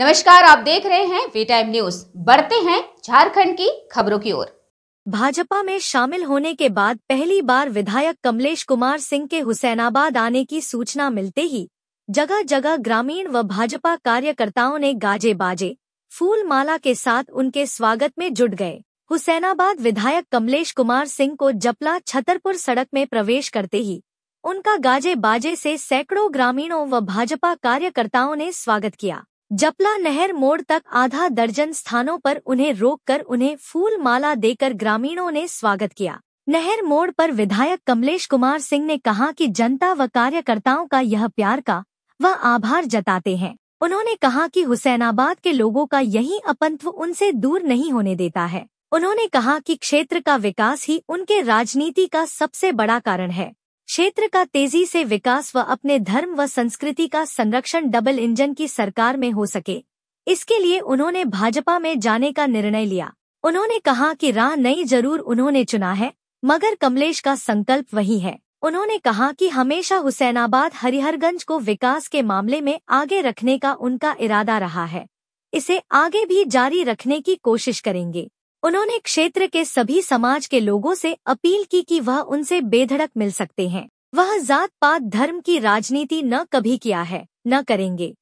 नमस्कार आप देख रहे हैं वी टाइम न्यूज बढ़ते हैं झारखंड की खबरों की ओर भाजपा में शामिल होने के बाद पहली बार विधायक कमलेश कुमार सिंह के हुसैनाबाद आने की सूचना मिलते ही जगह जगह ग्रामीण व भाजपा कार्यकर्ताओं ने गाजे बाजे फूल माला के साथ उनके स्वागत में जुट गए हुसैनाबाद विधायक कमलेश कुमार सिंह को जपला छतरपुर सड़क में प्रवेश करते ही उनका गाजे बाजे से सैकड़ों ग्रामीणों व भाजपा कार्यकर्ताओं ने स्वागत किया जपला नहर मोड़ तक आधा दर्जन स्थानों पर उन्हें रोककर उन्हें फूल माला देकर ग्रामीणों ने स्वागत किया नहर मोड़ पर विधायक कमलेश कुमार सिंह ने कहा कि जनता व कार्यकर्ताओं का यह प्यार का व आभार जताते हैं उन्होंने कहा कि हुसैनाबाद के लोगों का यही अपंत्व उनसे दूर नहीं होने देता है उन्होंने कहा कि क्षेत्र का विकास ही उनके राजनीति का सबसे बड़ा कारण है क्षेत्र का तेजी से विकास व अपने धर्म व संस्कृति का संरक्षण डबल इंजन की सरकार में हो सके इसके लिए उन्होंने भाजपा में जाने का निर्णय लिया उन्होंने कहा कि राह नई जरूर उन्होंने चुना है मगर कमलेश का संकल्प वही है उन्होंने कहा कि हमेशा हुसैनाबाद हरिहरगंज को विकास के मामले में आगे रखने का उनका इरादा रहा है इसे आगे भी जारी रखने की कोशिश करेंगे उन्होंने क्षेत्र के सभी समाज के लोगों से अपील की कि वह उनसे बेधड़क मिल सकते हैं वह जात पात धर्म की राजनीति न कभी किया है न करेंगे